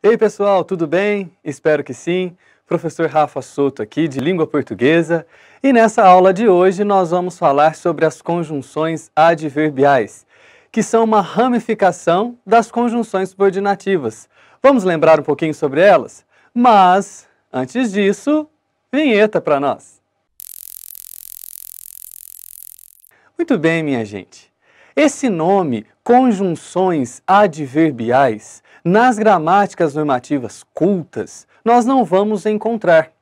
Ei pessoal, tudo bem? Espero que sim. Professor Rafa Souto aqui de Língua Portuguesa e nessa aula de hoje nós vamos falar sobre as conjunções adverbiais, que são uma ramificação das conjunções subordinativas. Vamos lembrar um pouquinho sobre elas? Mas, antes disso, vinheta para nós! Muito bem, minha gente. Esse nome, conjunções adverbiais, nas gramáticas normativas cultas, nós não vamos encontrar.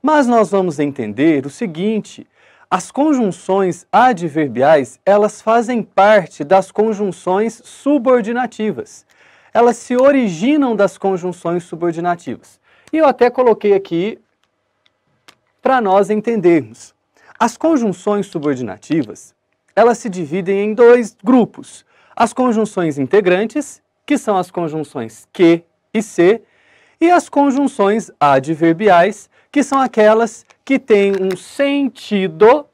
Mas nós vamos entender o seguinte, as conjunções adverbiais, elas fazem parte das conjunções subordinativas. Elas se originam das conjunções subordinativas. E eu até coloquei aqui para nós entendermos. As conjunções subordinativas, elas se dividem em dois grupos. As conjunções integrantes, que são as conjunções que e se, e as conjunções adverbiais, que são aquelas que têm um sentido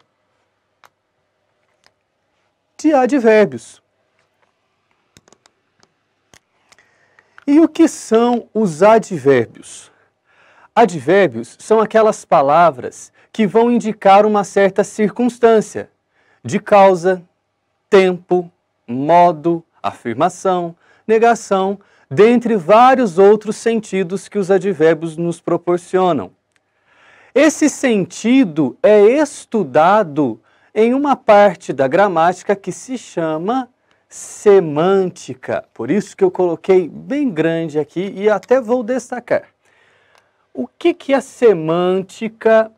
de advérbios. E o que são os advérbios? Advérbios são aquelas palavras que vão indicar uma certa circunstância, de causa, tempo, modo, afirmação, negação, dentre vários outros sentidos que os advérbios nos proporcionam. Esse sentido é estudado em uma parte da gramática que se chama semântica. Por isso que eu coloquei bem grande aqui e até vou destacar. O que, que a semântica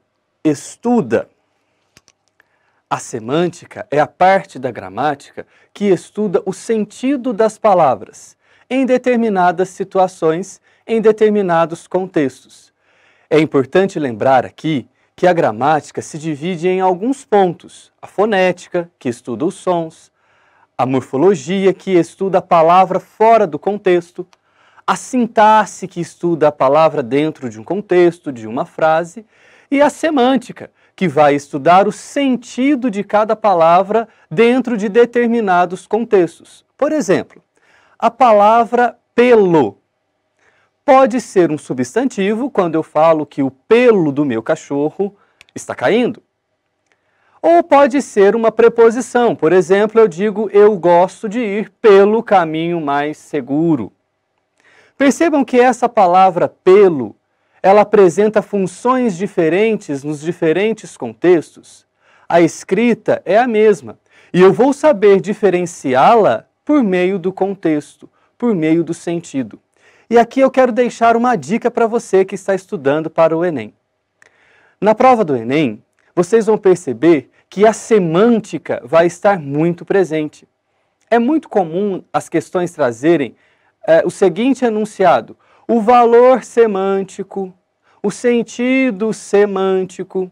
estuda? A semântica é a parte da gramática que estuda o sentido das palavras em determinadas situações, em determinados contextos. É importante lembrar aqui que a gramática se divide em alguns pontos: a fonética, que estuda os sons, a morfologia, que estuda a palavra fora do contexto, a sintaxe, que estuda a palavra dentro de um contexto, de uma frase, e a semântica, que vai estudar o sentido de cada palavra dentro de determinados contextos. Por exemplo, a palavra pelo pode ser um substantivo quando eu falo que o pelo do meu cachorro está caindo. Ou pode ser uma preposição. Por exemplo, eu digo eu gosto de ir pelo caminho mais seguro. Percebam que essa palavra pelo ela apresenta funções diferentes nos diferentes contextos. A escrita é a mesma, e eu vou saber diferenciá-la por meio do contexto, por meio do sentido. E aqui eu quero deixar uma dica para você que está estudando para o Enem. Na prova do Enem, vocês vão perceber que a semântica vai estar muito presente. É muito comum as questões trazerem é, o seguinte enunciado: o valor semântico, o sentido semântico.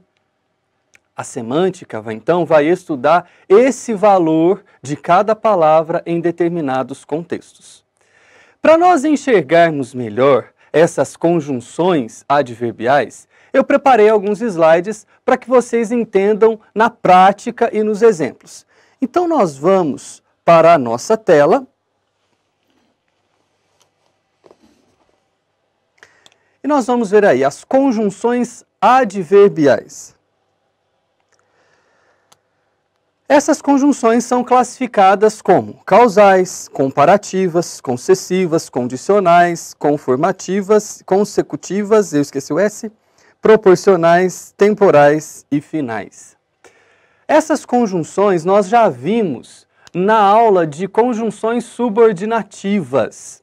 A semântica, então, vai estudar esse valor de cada palavra em determinados contextos. Para nós enxergarmos melhor essas conjunções adverbiais, eu preparei alguns slides para que vocês entendam na prática e nos exemplos. Então, nós vamos para a nossa tela E nós vamos ver aí as conjunções adverbiais. Essas conjunções são classificadas como causais, comparativas, concessivas, condicionais, conformativas, consecutivas, eu esqueci o S, proporcionais, temporais e finais. Essas conjunções nós já vimos na aula de conjunções subordinativas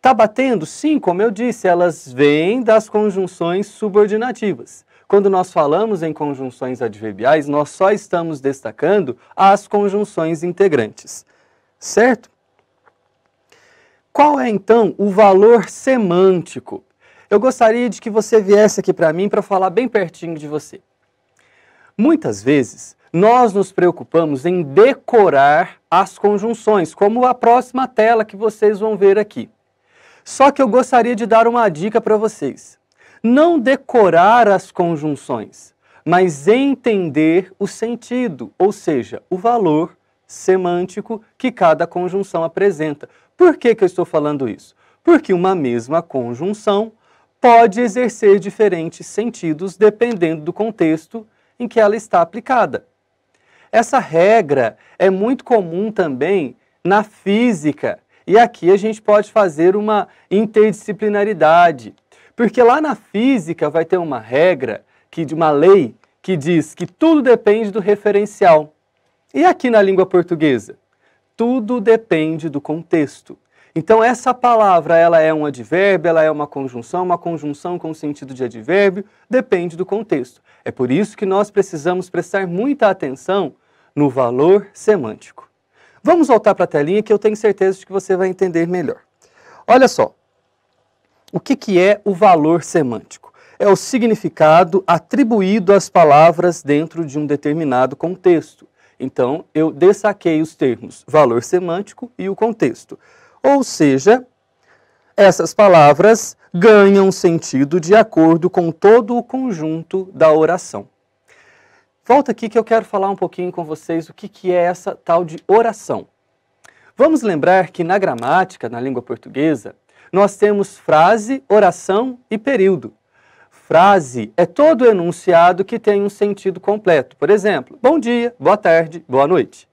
tá batendo? Sim, como eu disse, elas vêm das conjunções subordinativas. Quando nós falamos em conjunções adverbiais, nós só estamos destacando as conjunções integrantes, certo? Qual é então o valor semântico? Eu gostaria de que você viesse aqui para mim para falar bem pertinho de você. Muitas vezes nós nos preocupamos em decorar as conjunções, como a próxima tela que vocês vão ver aqui. Só que eu gostaria de dar uma dica para vocês. Não decorar as conjunções, mas entender o sentido, ou seja, o valor semântico que cada conjunção apresenta. Por que, que eu estou falando isso? Porque uma mesma conjunção pode exercer diferentes sentidos dependendo do contexto em que ela está aplicada. Essa regra é muito comum também na física e aqui a gente pode fazer uma interdisciplinaridade, porque lá na física vai ter uma regra, que de uma lei, que diz que tudo depende do referencial. E aqui na língua portuguesa? Tudo depende do contexto. Então essa palavra, ela é um advérbio, ela é uma conjunção, uma conjunção com sentido de advérbio, depende do contexto. É por isso que nós precisamos prestar muita atenção no valor semântico. Vamos voltar para a telinha que eu tenho certeza de que você vai entender melhor. Olha só, o que, que é o valor semântico? É o significado atribuído às palavras dentro de um determinado contexto. Então, eu destaquei os termos valor semântico e o contexto. Ou seja, essas palavras ganham sentido de acordo com todo o conjunto da oração. Volta aqui que eu quero falar um pouquinho com vocês o que, que é essa tal de oração. Vamos lembrar que na gramática, na língua portuguesa, nós temos frase, oração e período. Frase é todo enunciado que tem um sentido completo. Por exemplo, bom dia, boa tarde, boa noite.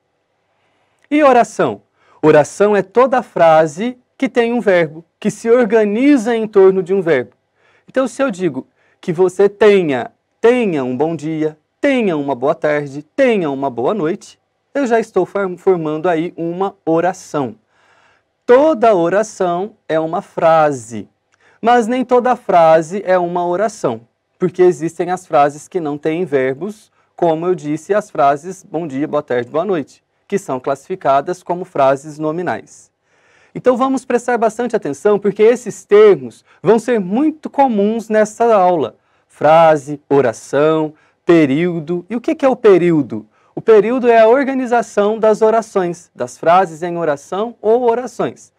E oração? Oração é toda frase que tem um verbo, que se organiza em torno de um verbo. Então, se eu digo que você tenha, tenha um bom dia, tenha uma boa tarde, tenha uma boa noite, eu já estou formando aí uma oração. Toda oração é uma frase, mas nem toda frase é uma oração, porque existem as frases que não têm verbos, como eu disse, as frases bom dia, boa tarde, boa noite, que são classificadas como frases nominais. Então vamos prestar bastante atenção, porque esses termos vão ser muito comuns nesta aula. Frase, oração, período. E o que é o período? O período é a organização das orações, das frases em oração ou orações.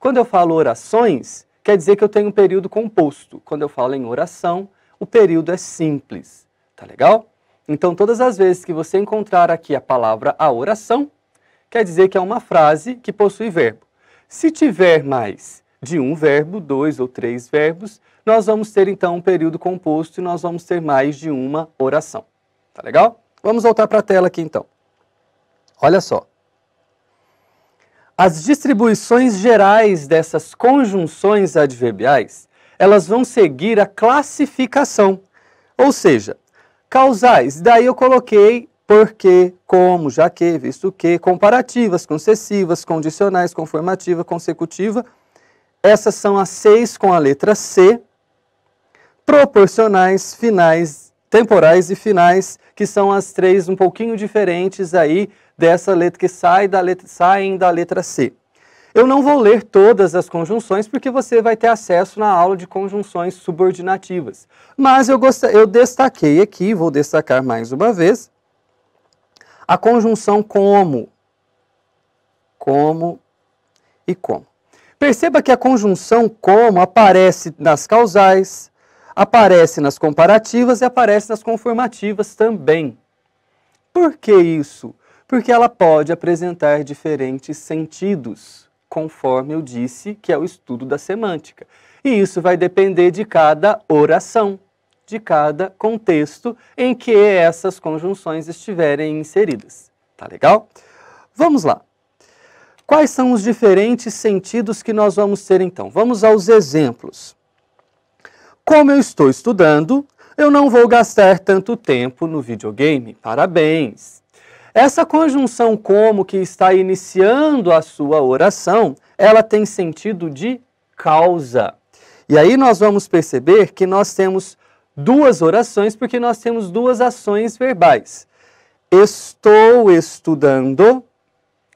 Quando eu falo orações, quer dizer que eu tenho um período composto. Quando eu falo em oração, o período é simples. Tá legal? Então, todas as vezes que você encontrar aqui a palavra a oração, quer dizer que é uma frase que possui verbo. Se tiver mais de um verbo, dois ou três verbos, nós vamos ter então um período composto e nós vamos ter mais de uma oração. Tá legal? Vamos voltar para a tela aqui então. Olha só. As distribuições gerais dessas conjunções adverbiais, elas vão seguir a classificação, ou seja, causais. Daí eu coloquei porque, como, já que, visto que, comparativas, concessivas, condicionais, conformativa, consecutiva, essas são as seis com a letra C, proporcionais, finais, temporais e finais, que são as três um pouquinho diferentes aí dessa letra que sai da letra, saem da letra C. Eu não vou ler todas as conjunções porque você vai ter acesso na aula de conjunções subordinativas. Mas eu, gost... eu destaquei aqui, vou destacar mais uma vez, a conjunção como, como e como. Perceba que a conjunção como aparece nas causais, aparece nas comparativas e aparece nas conformativas também. Por que isso? Porque ela pode apresentar diferentes sentidos, conforme eu disse, que é o estudo da semântica. E isso vai depender de cada oração, de cada contexto em que essas conjunções estiverem inseridas. Tá legal? Vamos lá. Quais são os diferentes sentidos que nós vamos ter então? Vamos aos exemplos. Como eu estou estudando, eu não vou gastar tanto tempo no videogame. Parabéns! Essa conjunção como que está iniciando a sua oração, ela tem sentido de causa. E aí nós vamos perceber que nós temos duas orações porque nós temos duas ações verbais. Estou estudando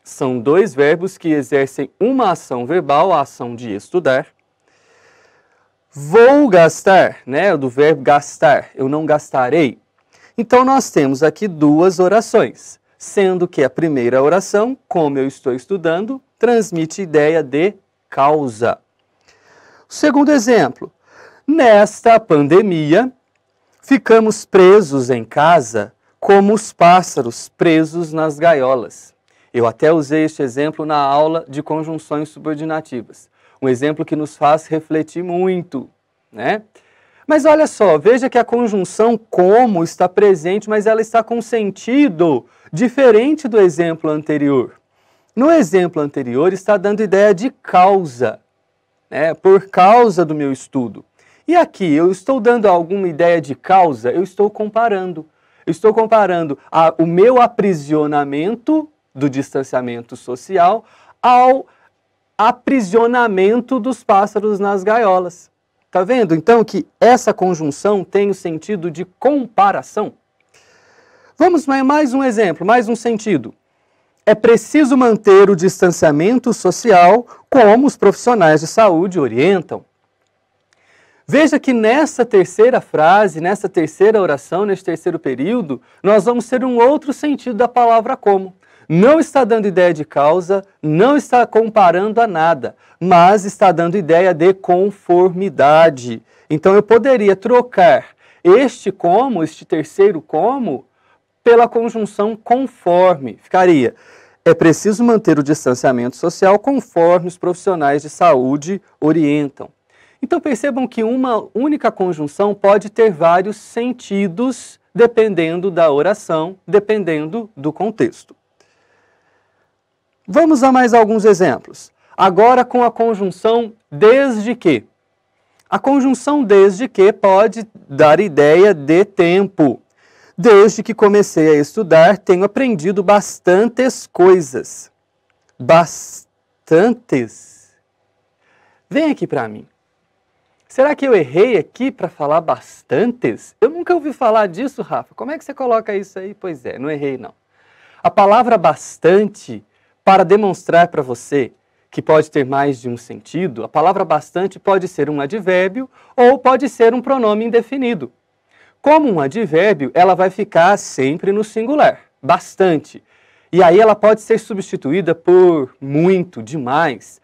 são dois verbos que exercem uma ação verbal, a ação de estudar. Vou gastar, né, do verbo gastar, eu não gastarei. Então nós temos aqui duas orações, sendo que a primeira oração, como eu estou estudando, transmite ideia de causa. Segundo exemplo, nesta pandemia, ficamos presos em casa como os pássaros presos nas gaiolas. Eu até usei este exemplo na aula de conjunções subordinativas. Um exemplo que nos faz refletir muito, né? Mas olha só, veja que a conjunção como está presente, mas ela está com sentido diferente do exemplo anterior. No exemplo anterior está dando ideia de causa, né? por causa do meu estudo. E aqui eu estou dando alguma ideia de causa, eu estou comparando. Eu estou comparando a, o meu aprisionamento do distanciamento social ao aprisionamento dos pássaros nas gaiolas. Tá vendo então que essa conjunção tem o sentido de comparação? Vamos mais um exemplo, mais um sentido. É preciso manter o distanciamento social como os profissionais de saúde orientam. Veja que nessa terceira frase, nessa terceira oração, neste terceiro período, nós vamos ter um outro sentido da palavra como não está dando ideia de causa, não está comparando a nada, mas está dando ideia de conformidade. Então eu poderia trocar este como, este terceiro como, pela conjunção conforme. Ficaria. É preciso manter o distanciamento social conforme os profissionais de saúde orientam. Então percebam que uma única conjunção pode ter vários sentidos dependendo da oração, dependendo do contexto. Vamos a mais alguns exemplos. Agora com a conjunção desde que. A conjunção desde que pode dar ideia de tempo. Desde que comecei a estudar, tenho aprendido bastantes coisas. Bastantes. Vem aqui para mim. Será que eu errei aqui para falar bastantes? Eu nunca ouvi falar disso, Rafa. Como é que você coloca isso aí? Pois é, não errei não. A palavra bastante para demonstrar para você que pode ter mais de um sentido, a palavra bastante pode ser um advérbio ou pode ser um pronome indefinido. Como um advérbio, ela vai ficar sempre no singular, bastante. E aí ela pode ser substituída por muito, demais,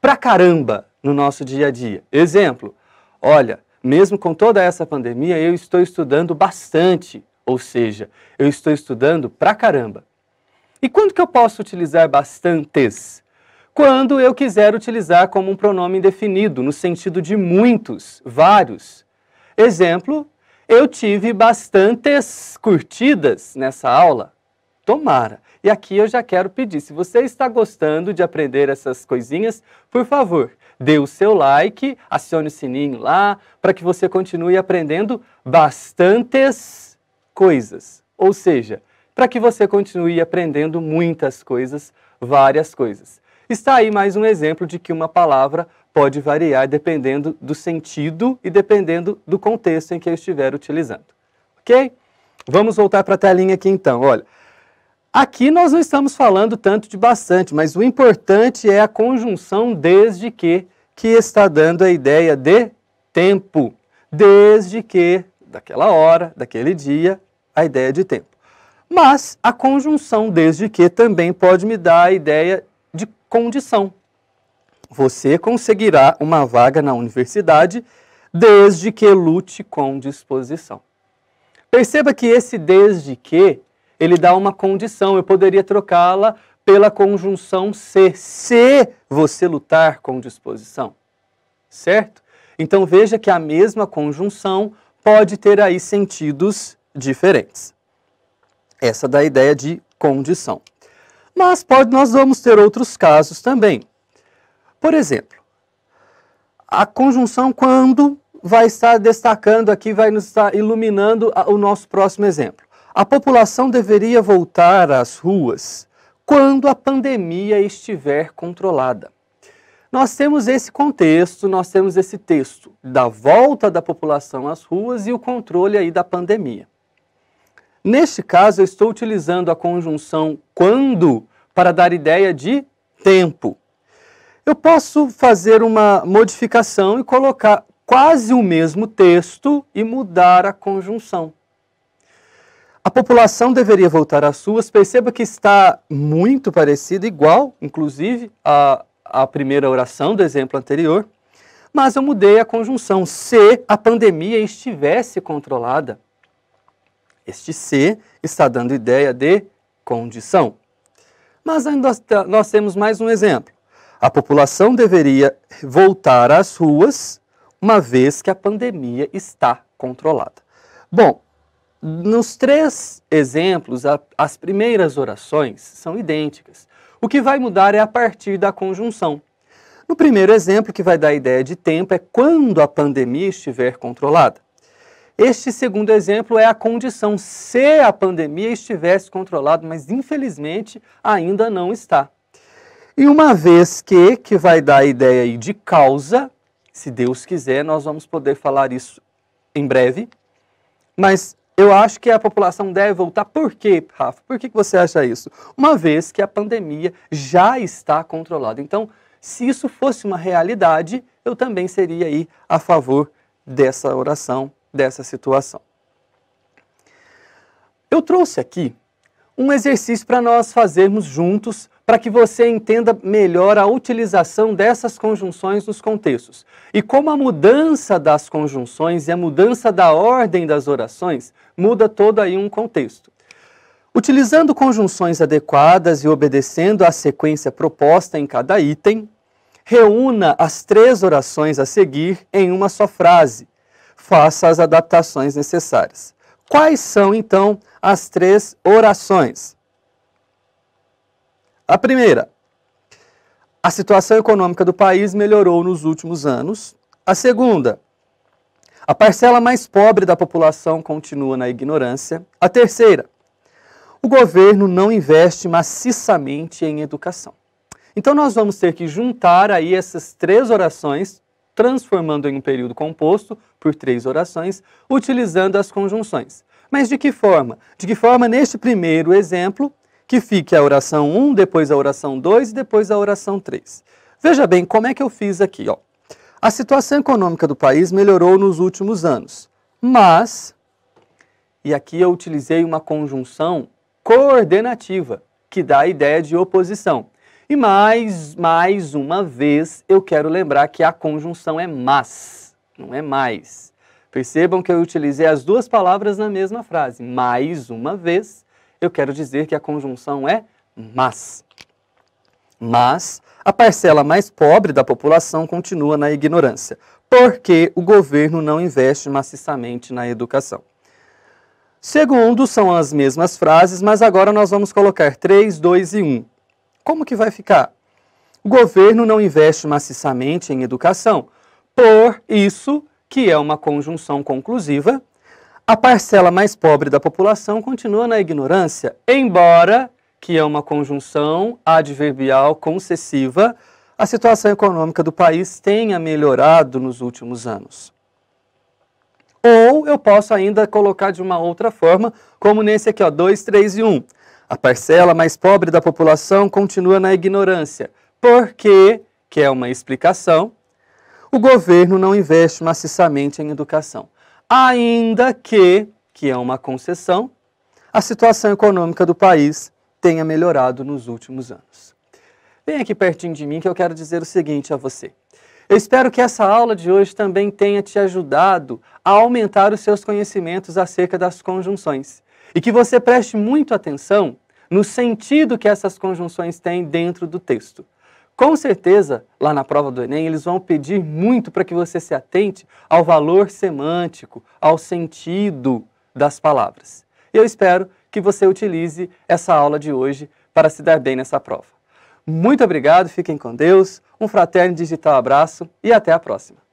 pra caramba no nosso dia a dia. Exemplo, olha, mesmo com toda essa pandemia, eu estou estudando bastante, ou seja, eu estou estudando pra caramba. E quando que eu posso utilizar bastantes? Quando eu quiser utilizar como um pronome indefinido, no sentido de muitos, vários. Exemplo, eu tive bastantes curtidas nessa aula. Tomara! E aqui eu já quero pedir, se você está gostando de aprender essas coisinhas, por favor, dê o seu like, acione o sininho lá, para que você continue aprendendo bastantes coisas. Ou seja, para que você continue aprendendo muitas coisas, várias coisas. Está aí mais um exemplo de que uma palavra pode variar dependendo do sentido e dependendo do contexto em que eu estiver utilizando. Ok? Vamos voltar para a telinha aqui então. Olha, aqui nós não estamos falando tanto de bastante, mas o importante é a conjunção desde que, que está dando a ideia de tempo. Desde que, daquela hora, daquele dia, a ideia de tempo. Mas a conjunção desde que também pode me dar a ideia de condição. Você conseguirá uma vaga na universidade desde que lute com disposição. Perceba que esse desde que ele dá uma condição, eu poderia trocá-la pela conjunção se, se você lutar com disposição. Certo? Então veja que a mesma conjunção pode ter aí sentidos diferentes. Essa da ideia de condição. Mas pode, nós vamos ter outros casos também. Por exemplo, a conjunção quando vai estar destacando aqui, vai nos estar iluminando o nosso próximo exemplo. A população deveria voltar às ruas quando a pandemia estiver controlada. Nós temos esse contexto, nós temos esse texto da volta da população às ruas e o controle aí da pandemia. Neste caso, eu estou utilizando a conjunção quando para dar ideia de tempo. Eu posso fazer uma modificação e colocar quase o mesmo texto e mudar a conjunção. A população deveria voltar às suas. Perceba que está muito parecido, igual, inclusive, a à primeira oração do exemplo anterior. Mas eu mudei a conjunção se a pandemia estivesse controlada. Este C está dando ideia de condição. Mas ainda nós temos mais um exemplo. A população deveria voltar às ruas uma vez que a pandemia está controlada. Bom, nos três exemplos, a, as primeiras orações são idênticas. O que vai mudar é a partir da conjunção. No primeiro exemplo, que vai dar a ideia de tempo, é quando a pandemia estiver controlada. Este segundo exemplo é a condição se a pandemia estivesse controlada, mas infelizmente ainda não está. E uma vez que, que vai dar a ideia aí de causa, se Deus quiser, nós vamos poder falar isso em breve, mas eu acho que a população deve voltar. Por quê, Rafa? Por que você acha isso? Uma vez que a pandemia já está controlada. Então, se isso fosse uma realidade, eu também seria aí a favor dessa oração dessa situação. Eu trouxe aqui um exercício para nós fazermos juntos para que você entenda melhor a utilização dessas conjunções nos contextos e como a mudança das conjunções e a mudança da ordem das orações muda todo aí um contexto. Utilizando conjunções adequadas e obedecendo à sequência proposta em cada item, reúna as três orações a seguir em uma só frase, faça as adaptações necessárias. Quais são, então, as três orações? A primeira, a situação econômica do país melhorou nos últimos anos. A segunda, a parcela mais pobre da população continua na ignorância. A terceira, o governo não investe maciçamente em educação. Então nós vamos ter que juntar aí essas três orações transformando em um período composto por três orações, utilizando as conjunções. Mas de que forma? De que forma, neste primeiro exemplo, que fique a oração 1, depois a oração 2 e depois a oração 3. Veja bem como é que eu fiz aqui. Ó. A situação econômica do país melhorou nos últimos anos, mas, e aqui eu utilizei uma conjunção coordenativa, que dá a ideia de oposição. E mais, mais uma vez, eu quero lembrar que a conjunção é mas, não é mais. Percebam que eu utilizei as duas palavras na mesma frase. Mais uma vez, eu quero dizer que a conjunção é mas. Mas a parcela mais pobre da população continua na ignorância, porque o governo não investe maciçamente na educação. Segundo, são as mesmas frases, mas agora nós vamos colocar 3, 2 e 1. Como que vai ficar? O governo não investe maciçamente em educação. Por isso, que é uma conjunção conclusiva, a parcela mais pobre da população continua na ignorância, embora que é uma conjunção adverbial concessiva, a situação econômica do país tenha melhorado nos últimos anos. Ou eu posso ainda colocar de uma outra forma, como nesse aqui, ó, 2, 3 e 1. Um. A parcela mais pobre da população continua na ignorância, porque, que é uma explicação, o governo não investe maciçamente em educação. Ainda que, que é uma concessão, a situação econômica do país tenha melhorado nos últimos anos. Vem aqui pertinho de mim que eu quero dizer o seguinte a você. Eu espero que essa aula de hoje também tenha te ajudado a aumentar os seus conhecimentos acerca das conjunções. E que você preste muito atenção no sentido que essas conjunções têm dentro do texto. Com certeza, lá na prova do Enem, eles vão pedir muito para que você se atente ao valor semântico, ao sentido das palavras. E eu espero que você utilize essa aula de hoje para se dar bem nessa prova. Muito obrigado, fiquem com Deus, um fraterno digital abraço e até a próxima.